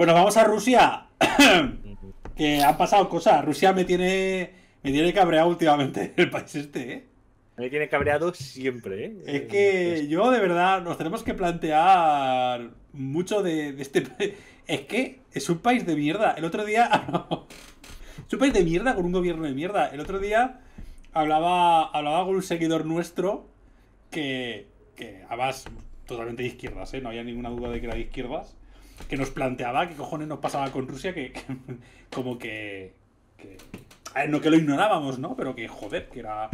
Bueno, vamos a Rusia. que han pasado cosas. Rusia me tiene. Me tiene cabreado últimamente el país este, ¿eh? Me tiene cabreado siempre, ¿eh? Es que yo, de verdad, nos tenemos que plantear mucho de, este Es que es un país de mierda. El otro día. Es un país de mierda con un gobierno de mierda. El otro día hablaba, hablaba con un seguidor nuestro que, que además totalmente de izquierdas, ¿eh? No había ninguna duda de que era de izquierdas que nos planteaba qué cojones nos pasaba con Rusia, que, como que, no que lo ignorábamos, ¿no? Pero que joder, que era...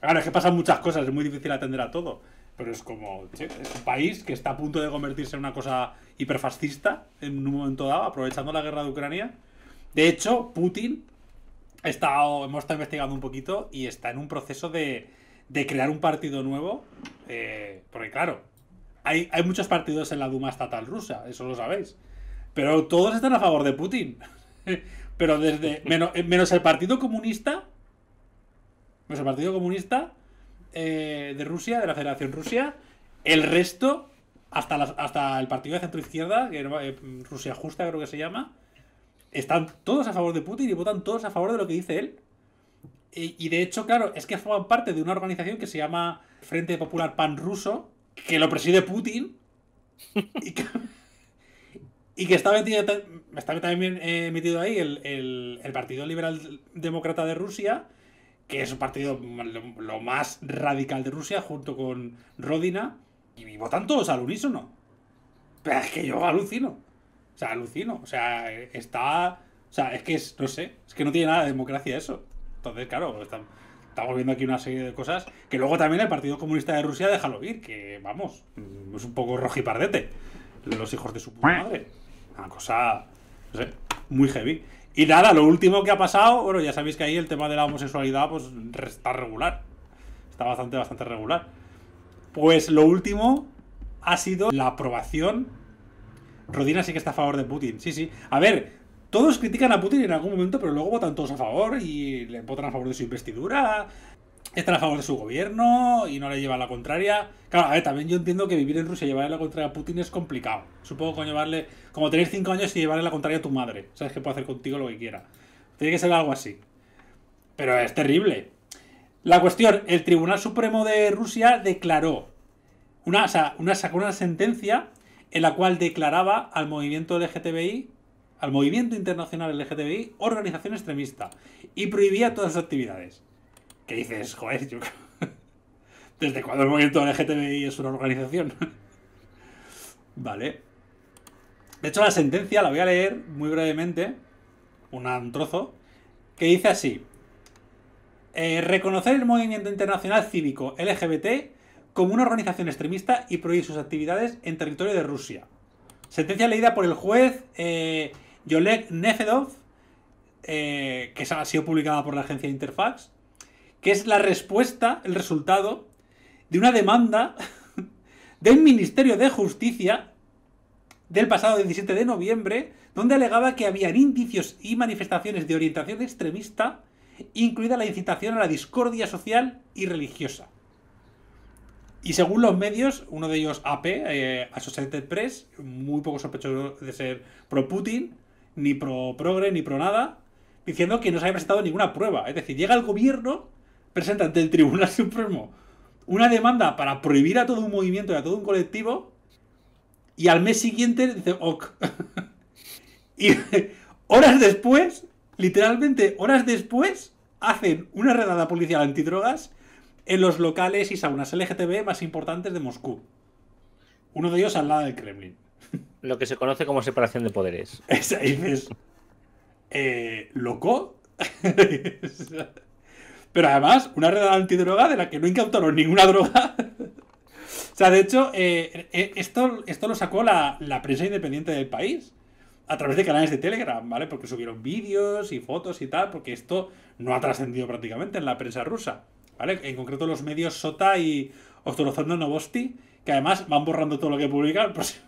claro, es que pasan muchas cosas, es muy difícil atender a todo. Pero es como, che, es un país que está a punto de convertirse en una cosa hiperfascista en un momento dado, aprovechando la guerra de Ucrania. De hecho, Putin, ha hemos estado investigando un poquito y está en un proceso de, crear un partido nuevo. Eh, porque claro, hay, muchos partidos en la Duma estatal rusa, eso lo sabéis. Pero todos están a favor de Putin. Pero desde. Eh, menos, el Partido Comunista. Menos el Partido Comunista eh, de Rusia, de la Federación Rusia. El resto, hasta, hasta el Partido de Centro Izquierda, que eh, Rusia Justa creo que se llama, están todos a favor de Putin y votan todos a favor de lo que dice él. y de hecho, claro, es que forman parte de una organización que se llama Frente Popular Pan Ruso, que lo preside Putin y que, está, metido, está, también eh, metido ahí el, Partido Liberal Demócrata de Rusia, que es un partido lo, más radical de Rusia, junto con Rodina, y, votan todos al unísono. Pero es que yo alucino. O sea, alucino. O sea, está. O sea, es que es, no sé, es que no tiene nada de democracia eso. Entonces, claro, están estamos viendo aquí una serie de cosas que luego también el Partido Comunista de Rusia déjalo ir, que vamos, es un poco rojipardete. Los hijos de su puta madre. Una cosa, no sé, muy heavy. Y nada, lo último que ha pasado, bueno, ya sabéis que ahí el tema de la homosexualidad pues está regular. Está bastante, bastante regular. Pues lo último ha sido la aprobación. Rodina sí que está a favor de Putin, sí, sí. A ver, todos critican a Putin en algún momento, pero luego votan todos a favor y le votan a favor de su investidura, están a favor de su gobierno y no le llevan la contraria. Claro, a ver, también yo entiendo que vivir en Rusia y llevarle la contraria a Putin es complicado. Supongo que llevarle, como tener cinco años y llevarle la contraria a tu madre, sabes que puede hacer contigo lo que quiera. Tiene que ser algo así. Pero es terrible. La cuestión, el Tribunal Supremo de Rusia declaró una, o sea, una, sacó una sentencia en la cual declaraba al movimiento LGTBI al movimiento internacional LGTBI organización extremista y prohibía todas sus actividades. ¿Qué dices, joder? ¿Desde cuándo el movimiento LGTBI es una organización? vale. De hecho, la sentencia la voy a leer muy brevemente, un trozo, que dice así. Eh, reconocer el movimiento internacional cívico LGBT como una organización extremista y prohibir sus actividades en territorio de Rusia. Sentencia leída por el juez eh, Yolek Nefedov, eh, que ha sido publicada por la agencia Interfax, que es la respuesta, el resultado de una demanda del Ministerio de Justicia del pasado 17 de noviembre, donde alegaba que habían indicios y manifestaciones de orientación extremista, incluida la incitación a la discordia social y religiosa. Y según los medios, uno de ellos AP, eh, Associated Press, muy poco sospechoso de ser pro-Putin, ni pro progre, ni pro nada, diciendo que no se ha presentado ninguna prueba. Es decir, llega el gobierno, presenta ante el Tribunal Supremo una demanda para prohibir a todo un movimiento y a todo un colectivo, y al mes siguiente dice, ok. y horas después, literalmente horas después, hacen una redada policial antidrogas en los locales y saunas LGTB más importantes de Moscú. Uno de ellos al lado del Kremlin lo que se conoce como separación de poderes. Esa es Eh, ¿Loco? Pero además, una red antidroga de la que no incautaron ninguna droga. o sea, de hecho, eh, eh, esto, esto lo sacó la, prensa independiente del país a través de canales de Telegram, ¿vale? Porque subieron vídeos y fotos y tal, porque esto no ha trascendido prácticamente en la prensa rusa, ¿vale? En concreto los medios Sota y Ostorozondo Novosti, que además van borrando todo lo que publican. Pues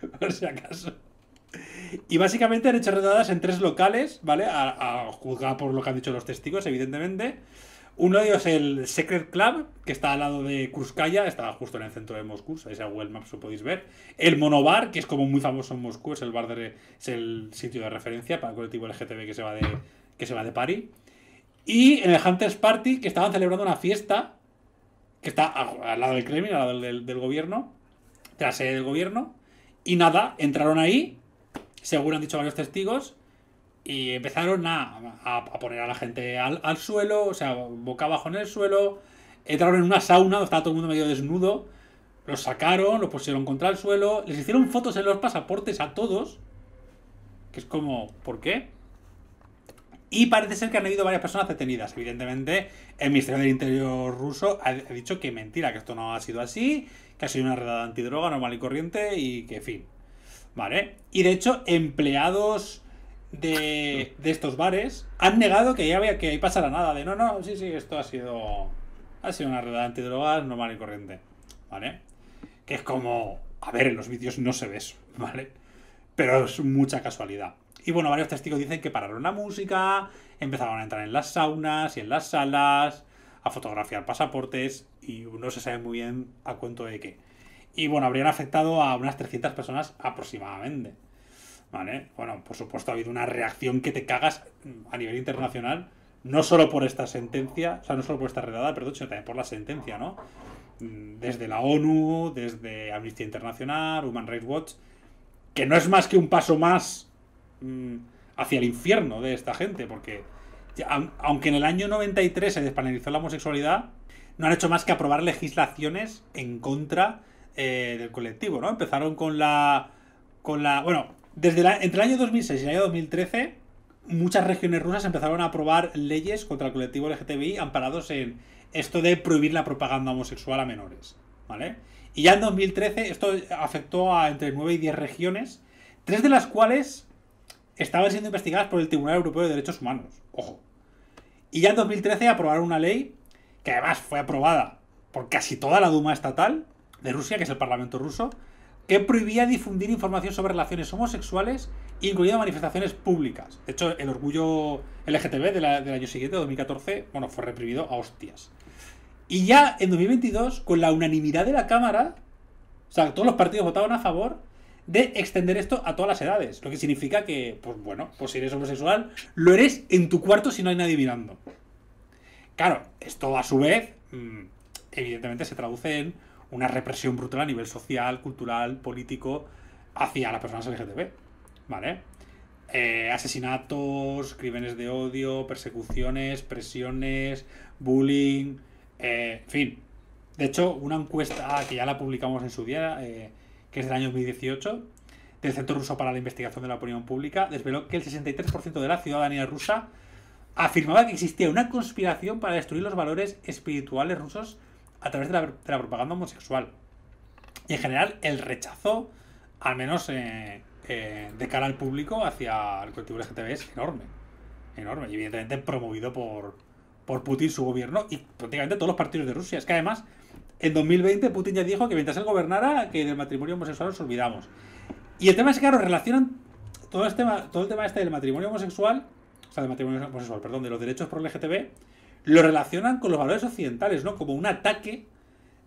por si acaso. Y básicamente han hecho redadas en tres locales, ¿vale? A, juzgar por lo que han dicho los testigos, evidentemente. Uno de ellos es el Secret Club, que está al lado de Kurskaya, está justo en el centro de Moscú, ese Google Maps lo podéis ver. El Monobar, que es como muy famoso en Moscú, es el bar de, es el sitio de referencia para el colectivo LGTB que se va de, que se va de París. Y en el Hunters Party, que estaban celebrando una fiesta, que está al lado del Kremlin, al lado del, del gobierno, tras del gobierno. Y nada, entraron ahí, según han dicho varios testigos, y empezaron a, poner a la gente al, al, suelo, o sea, boca abajo en el suelo. Entraron en una sauna donde estaba todo el mundo medio desnudo. Los sacaron, los pusieron contra el suelo. Les hicieron fotos en los pasaportes a todos. Que es como, ¿por qué? Y parece ser que han habido varias personas detenidas. Evidentemente, el Ministerio del Interior ruso ha, dicho que mentira, que esto no ha sido así, que ha sido una redada antidroga normal y corriente y que fin. ¿Vale? Y de hecho, empleados de, estos bares han negado que, que ahí pasara nada. De no, no, sí, sí, esto ha sido. Ha sido una redada antidroga normal y corriente. ¿Vale? Que es como. A ver, en los vídeos no se ve eso, ¿vale? Pero es mucha casualidad. Y bueno, varios testigos dicen que pararon la música, empezaron a entrar en las saunas y en las salas, a fotografiar pasaportes y no se sabe muy bien a cuento de qué. Y bueno, habrían afectado a unas 300 personas aproximadamente. ¿Vale? Bueno, por supuesto ha habido una reacción que te cagas a nivel internacional, no solo por esta sentencia, o sea, no solo por esta redada, perdón, sino también por la sentencia, ¿no? Desde la ONU, desde Amnistía Internacional, Human Rights Watch, que no es más que un paso más Mm, hacia el infierno de esta gente, porque aunque en el año 93 se despenalizó la homosexualidad, no han hecho más que aprobar legislaciones en contra eh, del colectivo, ¿no? Empezaron con la... con la Bueno, desde entre el año 2006 y el año 2013 muchas regiones rusas empezaron a aprobar leyes contra el colectivo LGTBI amparados en esto de prohibir la propaganda homosexual a menores. ¿Vale? Y ya en 2013 esto afectó a entre 9 y 10 regiones, tres de las cuales estaban siendo investigadas por el Tribunal Europeo de Derechos Humanos. Ojo. Y ya en 2013 aprobaron una ley que además fue aprobada por casi toda la Duma estatal de Rusia, que es el Parlamento ruso, que prohibía difundir información sobre relaciones homosexuales, incluyendo manifestaciones públicas. De hecho, el orgullo LGTB del año siguiente, 2014, bueno, fue reprimido a hostias. Y ya en 2022, con la unanimidad de la Cámara, o sea, todos los partidos votaban a favor, de extender esto a todas las edades. Lo que significa que, pues bueno, pues si eres homosexual, lo eres en tu cuarto si no hay nadie mirando. Claro, esto a su vez, mm, evidentemente se traduce en una represión brutal a nivel social, cultural, político, hacia las personas LGTB. ¿Vale? Eh, asesinatos, crímenes de odio, persecuciones, presiones, bullying, eh, en fin. De hecho, una encuesta que ya la publicamos en su día, eh, que es del año 2018, del Centro Ruso para la Investigación de la Opinión Pública, desveló que el 63% de la ciudadanía rusa afirmaba que existía una conspiración para destruir los valores espirituales rusos a través de la, propaganda homosexual. Y en general, el rechazo, al menos eh, eh, de cara al público, hacia el colectivo LGTB es enorme. Enorme. Y evidentemente promovido por, por Putin, su gobierno y prácticamente todos los partidos de Rusia. Es que además en 2020 Putin ya dijo que mientras él gobernara, que del matrimonio homosexual nos olvidamos. Y el tema es que, claro, relacionan todo, el este tema, todo el tema este del matrimonio homosexual, o sea, del matrimonio homosexual, perdón, de los derechos pro LGTB, lo relacionan con los valores occidentales, ¿no? Como un ataque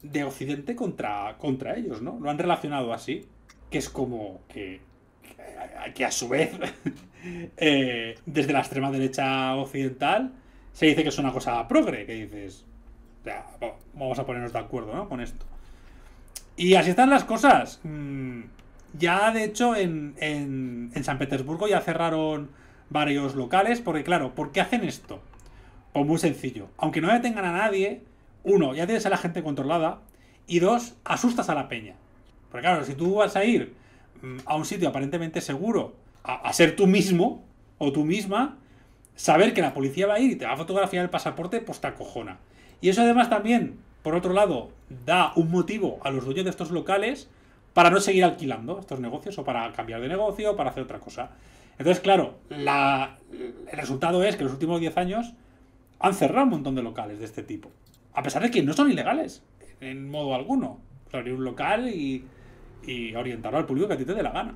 de Occidente contra, contra ellos, ¿no? Lo han relacionado así, que es como que, que, a su vez, eh, desde la extrema derecha occidental, se dice que es una cosa progre, que dices, vamos a ponernos de acuerdo ¿no? con esto. Y así están las cosas. Mm, ya, de hecho, en, San Petersburgo ya cerraron varios locales, porque claro, ¿por qué hacen esto? Pues muy sencillo. Aunque no detengan a nadie, uno, ya tienes a la gente controlada, y dos, asustas a la peña. Porque claro, si tú vas a ir mm, a un sitio aparentemente seguro, a, a ser tú mismo o tú misma, saber que la policía va a ir y te va a fotografiar el pasaporte, pues te acojona. Y eso además también, por otro lado, da un motivo a los dueños de estos locales para no seguir alquilando estos negocios o para cambiar de negocio, para hacer otra cosa. Entonces, claro, el resultado es que en los últimos 10 años han cerrado un montón de locales de este tipo. A pesar de que no son ilegales, en modo alguno. abrir un local y, orientarlo al público que a ti te dé la gana.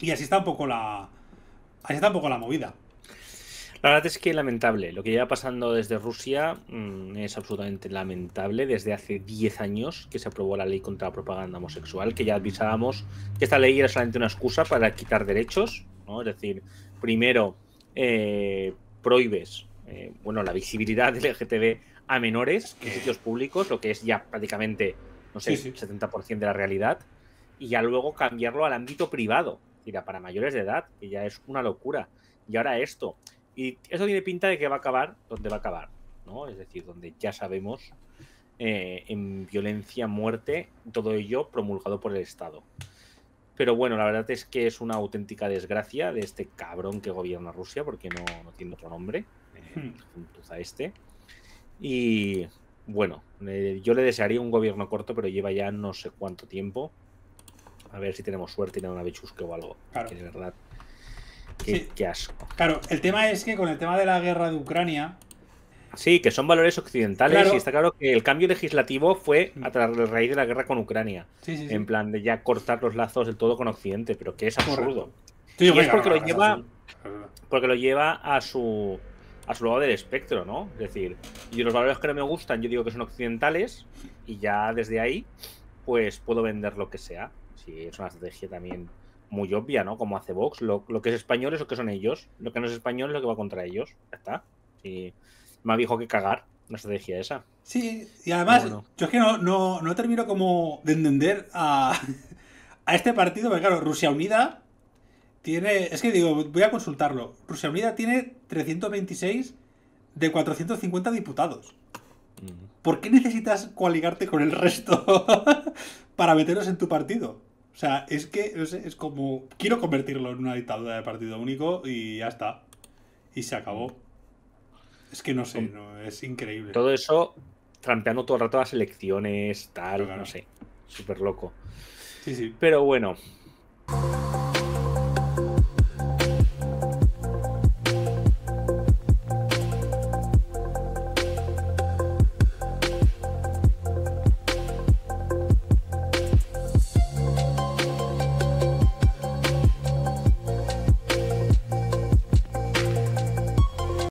Y así está un poco la, así está un poco la movida. La verdad es que lamentable. Lo que lleva pasando desde Rusia mm, es absolutamente lamentable. Desde hace 10 años que se aprobó la ley contra la propaganda homosexual, que ya avisábamos que esta ley era solamente una excusa para quitar derechos. ¿no? Es decir, primero eh, prohíbes eh, bueno, la visibilidad del LGTB a menores en eh. sitios públicos, lo que es ya prácticamente, no sé, 70% de la realidad, y ya luego cambiarlo al ámbito privado, para mayores de edad, que ya es una locura. Y ahora esto, y eso tiene pinta de que va a acabar donde va a acabar, ¿no? Es decir, donde ya sabemos eh, en violencia, muerte, todo ello promulgado por el Estado. Pero bueno, la verdad es que es una auténtica desgracia de este cabrón que gobierna Rusia, porque no, tiene otro nombre, eh, hmm. a este. Y bueno, eh, yo le desearía un gobierno corto, pero lleva ya no sé cuánto tiempo. A ver si tenemos suerte y no una bichusque o algo. Que de verdad Qué, asco. Claro, el tema es que con el tema de la guerra de Ucrania, Sí, que son valores occidentales y está claro que el cambio legislativo fue a mm. raíz de la guerra con Ucrania. En plan de ya cortar los lazos del todo con Occidente, pero que es absurdo. y es porque lo lleva porque lo lleva a su a su lado del espectro, ¿no? Es decir, y los valores que no me gustan, yo digo que son occidentales y ya desde ahí pues puedo vender lo que sea. Si es una estrategia también muy obvia, ¿no? Como hace Vox, lo, que es español es lo que son ellos, lo que no es español es lo que va contra ellos, ya está. Y Más viejo que cagar, se estrategia esa. Sí, y además, yo es que no, termino como de entender a, a este partido, porque claro, Rusia Unida tiene, es que digo, voy a consultarlo, Rusia Unida tiene 326 de 450 diputados. Mm. ¿Por qué necesitas coaligarte con el resto para meterlos en tu partido? O sea, es que no sé, es como. Quiero convertirlo en una dictadura de partido único y ya está. Y se acabó. Es que no sé, es increíble. Todo eso trampeando todo el rato las elecciones, tal, no sé. Súper loco. Sí, sí. Pero bueno.